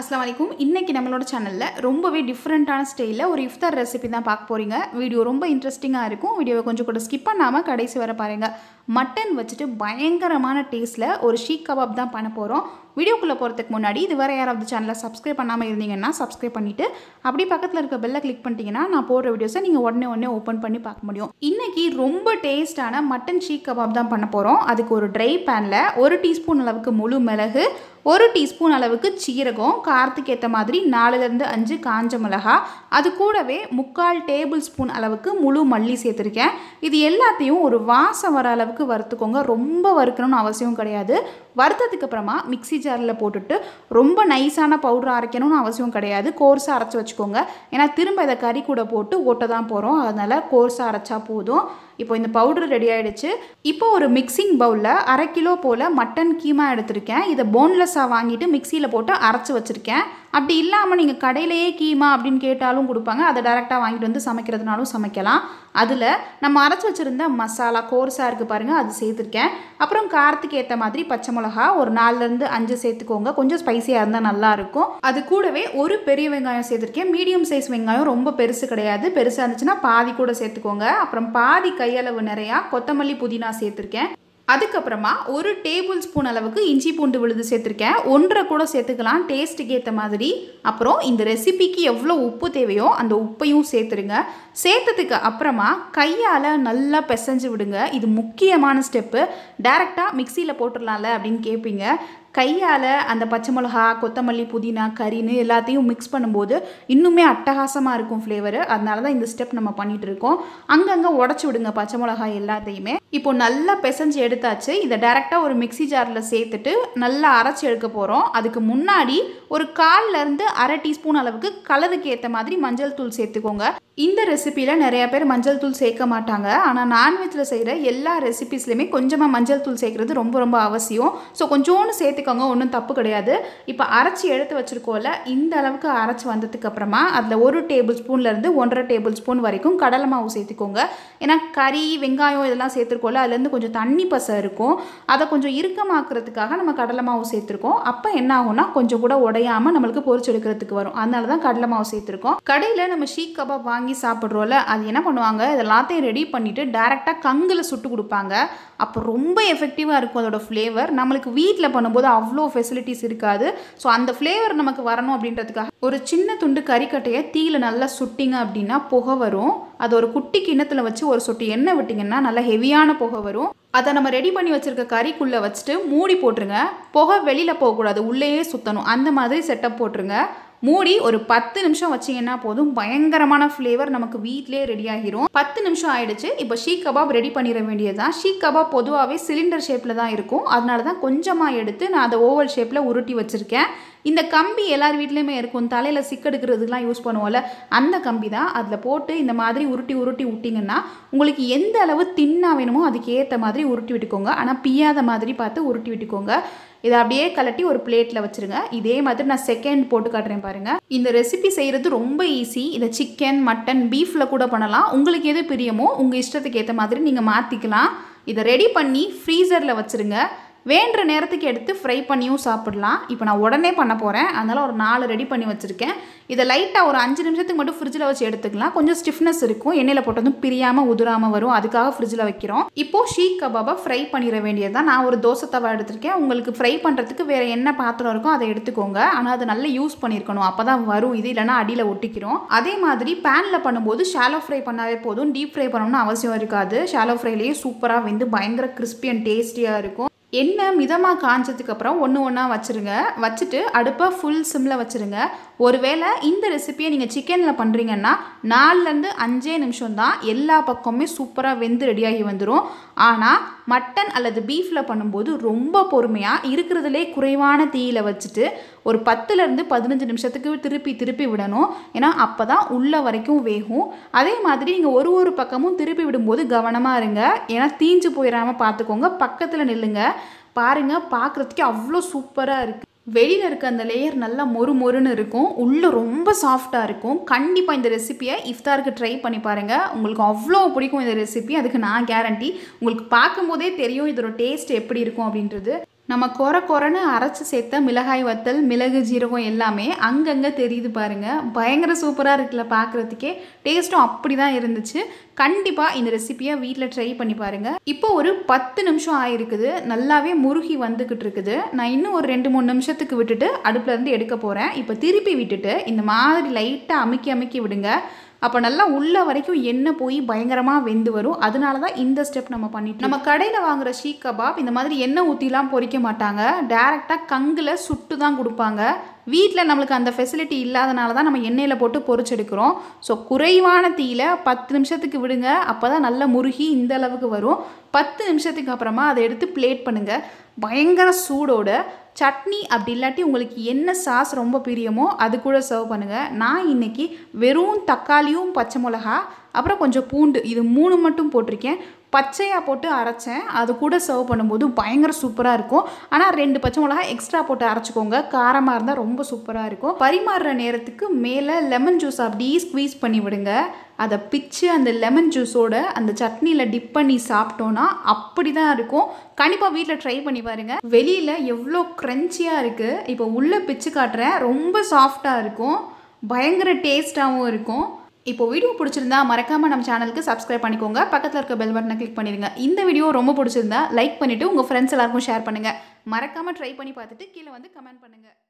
அஸ்லாம் வலைக்கும் இன்றைக்கி நம்மளோட சேனலில் ரொம்பவே டிஃப்ரெண்ட்டான ஸ்டைலில் ஒரு இஃப்தார் ரெசிபி தான் பார்க்க போகிறீங்க வீடியோ ரொம்ப இன்ட்ரெஸ்டிங்காக இருக்கும் வீடியோவை கொஞ்சம் கூட ஸ்கிப் பண்ணாமல் கடைசி வர பாருங்கள் மட்டன் வச்சுட்டு பயங்கரமான டேஸ்ட்டில் ஒரு ஷீக் கபாப் தான் பண்ண போகிறோம் வீடியோக்குள்ளே போகிறதுக்கு முன்னாடி இது வேறு யாராவது சேனலை சப்ஸ்கிரைப் பண்ணாமல் இருந்தீங்கன்னா சப்ஸ்கிரைப் பண்ணிவிட்டு அப்படி பக்கத்தில் இருக்க பெல்லை கிளிக் பண்ணிட்டீங்கன்னா நான் போடுற வீடியோஸை நீங்கள் உடனே உடனே ஓப்பன் பண்ணி பார்க்க முடியும் இன்றைக்கி ரொம்ப டேஸ்ட்டான மட்டன் சீக் கபாப் தான் பண்ண போகிறோம் அதுக்கு ஒரு ட்ரை பேனில் ஒரு டீஸ்பூன் அளவுக்கு முழு மிளகு ஒரு டீஸ்பூன் அளவுக்கு சீரகம் காரத்துக்கு ஏற்ற மாதிரி நாலுலேருந்து அஞ்சு காஞ்ச மிளகா அது கூடவே முக்கால் டேபிள் ஸ்பூன் அளவுக்கு முழு மல்லி சேர்த்துருக்கேன் இது எல்லாத்தையும் ஒரு வாசம் வர அளவுக்கு வறுத்துக்கோங்க ரொம்ப வறுக்கணும்னு அவசியம் கிடையாது வறுத்ததுக்கு அப்புறமா மிக்சி ஜாரில் போட்டுட்டு ரொம்ப நைஸான பவுடர் அரைக்கணும்னு அவசியம் கிடையாது கோர்ஸாக அரைச்சி வச்சுக்கோங்க ஏன்னா திரும்ப இதை கறி கூட போட்டு ஓட்ட தான் போகிறோம் அதனால் கோர்ஸாக அரைச்சா போதும் இப்போ இந்த பவுடர் ரெடி ஆகிடுச்சு இப்போ ஒரு மிக்சிங் பவுலில் அரை கிலோ போல் மட்டன் கீமா எடுத்திருக்கேன் இதை போன்லெஸ்ஸாக வாங்கிட்டு மிக்சியில் போட்டு அரைச்சி வச்சுருக்கேன் அப்படி இல்லாமல் நீங்கள் கடையிலேயே கீமா அப்படின்னு கேட்டாலும் கொடுப்பாங்க அதை டேரெக்டாக வாங்கிட்டு வந்து சமைக்கிறதுனாலும் சமைக்கலாம் அதில் நம்ம அரைச்சி வச்சுருந்த மசாலா கோர்ஸாக இருக்குது பாருங்கள் அது சேர்த்துருக்கேன் அப்புறம் காரத்துக்கு ஏற்ற மாதிரி பச்சை மிளகா ஒரு நாலுலேருந்து அஞ்சு சேர்த்துக்கோங்க கொஞ்சம் ஸ்பைசியாக இருந்தால் நல்லாயிருக்கும் அது கூடவே ஒரு பெரிய வெங்காயம் சேர்த்துருக்கேன் மீடியம் சைஸ் வெங்காயம் ரொம்ப பெருசு கிடையாது பெருசாக இருந்துச்சுன்னா பாதி கூட சேர்த்துக்கோங்க அப்புறம் பாதி கையளவு நிறையா கொத்தமல்லி புதினா சேர்த்துருக்கேன் அதுக்கப்புறமா ஒரு டேபிள் ஸ்பூன் அளவுக்கு இஞ்சி பூண்டு விழுது சேர்த்துருக்கேன் ஒன்றரை கூட சேர்த்துக்கலாம் டேஸ்ட்டுக்கு ஏற்ற மாதிரி அப்புறம் இந்த ரெசிபிக்கு எவ்வளோ உப்பு தேவையோ அந்த உப்பையும் சேர்த்துருங்க சேர்த்ததுக்கு அப்புறமா கையால் நல்லா பிசைஞ்சு விடுங்க இது முக்கியமான ஸ்டெப்பு டேரெக்டாக மிக்சியில் போட்டுடலாம்ல அப்படின்னு கேட்பீங்க கையால் அந்த பச்சை மிளகா கொத்தமல்லி புதினா கறின்னு எல்லாத்தையும் மிக்ஸ் பண்ணும்போது இன்னுமே அட்டகாசமாக இருக்கும் ஃப்ளேவரு அதனால தான் இந்த ஸ்டெப் நம்ம பண்ணிகிட்டு இருக்கோம் அங்கங்கே உடச்சி விடுங்க பச்சை மிளகா எல்லாத்தையுமே இப்போ நல்லா பிசைஞ்சு எடுத்தாச்சு இதை டேரெக்டாக ஒரு மிக்சி ஜாரில் சேர்த்துட்டு நல்லா அரைச்சி எடுக்க போகிறோம் அதுக்கு முன்னாடி ஒரு கால்லேருந்து அரை டீஸ்பூன் அளவுக்கு கலருக்கு ஏற்ற மாதிரி மஞ்சள் தூள் சேர்த்துக்கோங்க இந்த ரெசிப்பியில் நிறையா பேர் மஞ்சள் தூள் சேர்க்க மாட்டாங்க ஆனால் நான்வெஜ்ஜில் செய்கிற எல்லா ரெசிபீஸ்லையுமே கொஞ்சமாக மஞ்சள் தூள் சேர்க்குறது ரொம்ப ரொம்ப அவசியம் ஸோ கொஞ்சோன்னு சேர்த்துக்கோங்க ஒன்றும் தப்பு கிடையாது இப்போ அரைச்சி எடுத்து வச்சுருக்கோம்ல இந்த அளவுக்கு அரைச்சி வந்ததுக்கப்புறமா அதில் ஒரு டேபிள் ஸ்பூன்லேருந்து ஒன்றரை டேபிள் ஸ்பூன் வரைக்கும் கடலை மாவு சேர்த்துக்கோங்க ஏன்னா கறி வெங்காயம் இதெல்லாம் சேர்த்துருக்கோம்ல அதுலேருந்து கொஞ்சம் தண்ணி பசை இருக்கும் அதை கொஞ்சம் இறுக்கமாக்குறதுக்காக நம்ம கடலை மாவு சேர்த்துருக்கோம் அப்போ என்ன ஆகும்னா கொஞ்சம் கூட உடையாமல் நம்மளுக்கு பொறிச்செடுக்கிறதுக்கு வரும் அதனால தான் கடலை மாவு சேர்த்துருக்கோம் கடையில் நம்ம ஷீக் கபாப் வாங்கி வாங்கி சாப்பிட்றோம்ல அது என்ன பண்ணுவாங்க இது எல்லாத்தையும் ரெடி பண்ணிவிட்டு டேரெக்டாக கங்கில் சுட்டு கொடுப்பாங்க அப்போ ரொம்ப எஃபெக்டிவாக இருக்கும் அதோடய ஃப்ளேவர் நம்மளுக்கு வீட்டில் பண்ணும்போது அவ்வளோ ஃபெசிலிட்டிஸ் இருக்காது ஸோ அந்த ஃப்ளேவர் நமக்கு வரணும் அப்படின்றதுக்காக ஒரு சின்ன துண்டு கறிக்கட்டையை தீயில் நல்லா சுட்டிங்க அப்படின்னா புகை வரும் அது ஒரு குட்டி கிண்ணத்தில் வச்சு ஒரு சொட்டு எண்ணெய் விட்டிங்கன்னா நல்லா ஹெவியான புகை வரும் அதை நம்ம ரெடி பண்ணி வச்சுருக்க கறிக்குள்ளே வச்சுட்டு மூடி போட்டுருங்க புகை வெளியில் போகக்கூடாது உள்ளேயே சுற்றணும் அந்த மாதிரி செட்டப் போட்டுருங்க மூடி ஒரு பத்து நிமிஷம் வச்சிங்கன்னா போதும் பயங்கரமான ஃப்ளேவர் நமக்கு வீட்டிலே ரெடி ஆகிரும் பத்து நிமிஷம் ஆயிடுச்சு இப்போ ஷீ கபாப் ரெடி பண்ணிட வேண்டியதுதான் ஷீ கபாப் பொதுவாகவே சிலிண்டர் ஷேப்பில் தான் இருக்கும் அதனால தான் கொஞ்சமாக எடுத்து நான் அதை ஓவல் ஷேப்பில் உருட்டி வச்சுருக்கேன் இந்த கம்பி எல்லார் வீட்லேயுமே இருக்கும் தலையில் சிக்கெடுக்கிறதுலாம் யூஸ் பண்ணுவோம்ல அந்த கம்பி தான் அதில் போட்டு இந்த மாதிரி உருட்டி உருட்டி விட்டிங்கன்னா உங்களுக்கு எந்த அளவு தின்னாக வேணுமோ அதுக்கேற்ற மாதிரி உருட்டி விட்டுக்கோங்க ஆனால் பியாத மாதிரி பார்த்து உருட்டி விட்டுக்கோங்க இதை அப்படியே கலட்டி ஒரு பிளேட்டில் வச்சுருங்க இதே மாதிரி நான் செகண்ட் போட்டு காட்டுறேன் பாருங்கள் இந்த ரெசிபி செய்கிறது ரொம்ப ஈஸி இதை சிக்கன் மட்டன் பீஃபில் கூட பண்ணலாம் உங்களுக்கு எது பிரியமோ உங்கள் இஷ்டத்துக்கு ஏற்ற மாதிரி நீங்கள் மாற்றிக்கலாம் இதை ரெடி பண்ணி ஃப்ரீசரில் வச்சுருங்க வேண்ட நேரத்துக்கு எடுத்து ஃப்ரை பண்ணியும் சாப்பிடலாம் இப்போ நான் உடனே பண்ண போகிறேன் அதனால் ஒரு நாலு ரெடி பண்ணி வச்சுருக்கேன் இதை லைட்டாக ஒரு அஞ்சு நிமிஷத்துக்கு மட்டும் ஃப்ரிட்ஜில் வச்சு எடுத்துக்கலாம் கொஞ்சம் ஸ்டிஃப்னஸ் இருக்கும் எண்ணெயில் போட்டதும் பிரியாமல் உதுராமல் வரும் அதுக்காக ஃப்ரிட்ஜில் வைக்கிறோம் இப்போது ஷீக் கபாபை ஃப்ரை பண்ணிட வேண்டியது தான் நான் ஒரு தோசை தவா எடுத்திருக்கேன் உங்களுக்கு ஃப்ரை பண்ணுறதுக்கு வேறு என்ன பாத்திரம் இருக்கோ அதை எடுத்துக்கோங்க ஆனால் அது நல்லா யூஸ் பண்ணியிருக்கணும் அப்போ தான் வரும் இது இல்லைனா அடியில் ஒட்டிக்கிறோம் அதே மாதிரி பேனில் பண்ணும்போது ஷாலோ ஃப்ரை பண்ணாலே போதும் டீப் ஃப்ரை பண்ணணும்னு அவசியம் இருக்காது ஷாலோ ஃப்ரைலேயே சூப்பராக வந்து பயங்கர கிறிஸ்பி அண்ட் டேஸ்டியாக இருக்கும் எண்ணெய் மிதமாக காஞ்சதுக்கப்புறம் ஒன்று ஒன்றா வச்சுருங்க வச்சுட்டு அடுப்பை ஃபுல் சிம்மில் வச்சுருங்க ஒருவேளை இந்த ரெசிப்பியை நீங்கள் சிக்கனில் பண்ணுறீங்கன்னா நாலுலேருந்து அஞ்சே நிமிஷம் தான் எல்லா பக்கமுமே சூப்பராக வெந்து ரெடியாகி வந்துடும் ஆனால் மட்டன் அல்லது பீஃபில் பண்ணும்போது ரொம்ப பொறுமையாக இருக்கிறதுலே குறைவான தீயில் வச்சுட்டு ஒரு பத்துலேருந்து பதினஞ்சு நிமிஷத்துக்கு திருப்பி திருப்பி விடணும் ஏன்னா அப்போ தான் உள்ளே வரைக்கும் வேகும் அதே மாதிரி நீங்கள் ஒரு ஒரு பக்கமும் திருப்பி விடும்போது கவனமாக இருங்க ஏன்னா தீஞ்சு போயிடாமல் பார்த்துக்கோங்க பக்கத்தில் நில்லுங்க பாருங்கள் பார்க்குறதுக்கே அவ்வளோ சூப்பராக இருக்குது வெளியில் இருக்க அந்த லேயர் நல்லா மொறு மொறுன்னு இருக்கும் உள்ளே ரொம்ப சாஃப்டாக இருக்கும் கண்டிப்பாக இந்த ரெசிப்பியை இஃப்தாருக்கு ட்ரை பண்ணி பாருங்கள் உங்களுக்கு அவ்வளோ பிடிக்கும் இந்த ரெசிபி அதுக்கு நான் கேரண்டி உங்களுக்கு பார்க்கும்போதே தெரியும் இதோட டேஸ்ட் எப்படி இருக்கும் அப்படின்றது நம்ம கொர கொரன்னு அரைச்சி சேர்த்த மிளகாய் வத்தல் மிளகு ஜீரகம் எல்லாமே அங்கங்கே தெரியுது பாருங்கள் பயங்கர சூப்பராக இருக்குல்ல பார்க்குறதுக்கே டேஸ்ட்டும் அப்படி தான் இருந்துச்சு கண்டிப்பாக இந்த ரெசிப்பியை வீட்டில் ட்ரை பண்ணி பாருங்கள் இப்போ ஒரு பத்து நிமிஷம் ஆயிருக்குது நல்லாவே முருகி வந்துக்கிட்டு இருக்குது நான் இன்னும் ஒரு ரெண்டு மூணு நிமிஷத்துக்கு விட்டுட்டு அடுப்புலேருந்து எடுக்க போகிறேன் இப்போ திருப்பி விட்டுட்டு இந்த மாதிரி லைட்டாக அமுக்கி அமுக்கி விடுங்க அப்போ நல்லா உள்ள வரைக்கும் எண்ணெய் போய் பயங்கரமாக வெந்து வரும் அதனால தான் இந்த ஸ்டெப் நம்ம பண்ணிட்டு நம்ம கடையில் வாங்குற ஷீ கபாப் இந்த மாதிரி எண்ணெய் ஊற்றிலாம் பொறிக்க மாட்டாங்க டேரெக்டாக கங்கில் சுட்டு தான் கொடுப்பாங்க வீட்டில் நம்மளுக்கு அந்த ஃபெசிலிட்டி இல்லாதனால தான் நம்ம எண்ணெயில் போட்டு பொறிச்செடுக்கிறோம் ஸோ குறைவான தீயில் பத்து நிமிஷத்துக்கு விடுங்க அப்போ தான் நல்லா முருகி இந்த அளவுக்கு வரும் பத்து நிமிஷத்துக்கு அப்புறமா அதை எடுத்து பிளேட் பண்ணுங்கள் பயங்கர சூடோட சட்னி அப்படி இல்லாட்டி உங்களுக்கு என்ன சாஸ் ரொம்ப பிரியமோ அது கூட சர்வ் பண்ணுங்கள் நான் இன்றைக்கி வெறும் தக்காளியும் பச்சை மிளகா அப்புறம் கொஞ்சம் பூண்டு இது மூணு மட்டும் போட்டிருக்கேன் பச்சையாக போட்டு அரைச்சேன் அது கூட சர்வ் பண்ணும்போது பயங்கர சூப்பராக இருக்கும் ஆனால் ரெண்டு பச்சை மிளகா எக்ஸ்ட்ரா போட்டு அரைச்சிக்கோங்க காரமாக இருந்தால் ரொம்ப சூப்பராக இருக்கும் பரிமாறுற நேரத்துக்கு மேலே லெமன் ஜூஸ் அப்படியே ஸ்க்வீஸ் பண்ணி விடுங்க அதை பிச்சு அந்த லெமன் ஜூஸோட அந்த சட்னியில் டிப் பண்ணி சாப்பிட்டோன்னா அப்படி தான் இருக்கும் கண்டிப்பாக வீட்டில் ட்ரை பண்ணி பாருங்கள் வெளியில் எவ்வளோ க்ரன்ச்சியாக இருக்குது இப்போ உள்ளே பிச்சு காட்டுறேன் ரொம்ப சாஃப்டாக இருக்கும் பயங்கர டேஸ்ட்டாகவும் இருக்கும் இப்போ வீடியோ பிடிச்சிருந்தா மறக்காமல் நம்ம சேனலுக்கு சப்ஸ்கிரைப் பண்ணிக்கோங்க பக்கத்தில் இருக்க பெல் பட்டனை கிளிக் பண்ணிடுங்க இந்த வீடியோ ரொம்ப பிடிச்சிருந்தா லைக் பண்ணிவிட்டு உங்கள் ஃப்ரெண்ட்ஸ் எல்லாருக்கும் ஷேர் பண்ணுங்கள் மறக்காமல் ட்ரை பண்ணி பார்த்துட்டு கீழே வந்து கமெண்ட் பண்ணுங்கள்